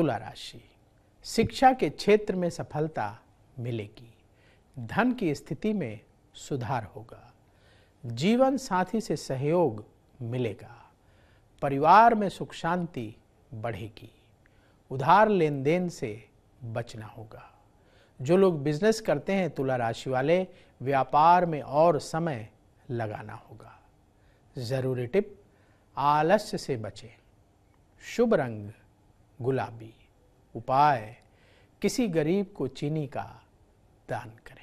तुला राशि शिक्षा के क्षेत्र में सफलता मिलेगी धन की स्थिति में सुधार होगा जीवन साथी से सहयोग मिलेगा परिवार में सुख शांति बढ़ेगी उधार लेन देन से बचना होगा जो लोग बिजनेस करते हैं तुला राशि वाले व्यापार में और समय लगाना होगा ज़रूरी टिप आलस्य से बचें शुभ रंग गुलाबी उपाय किसी गरीब को चीनी का दान करें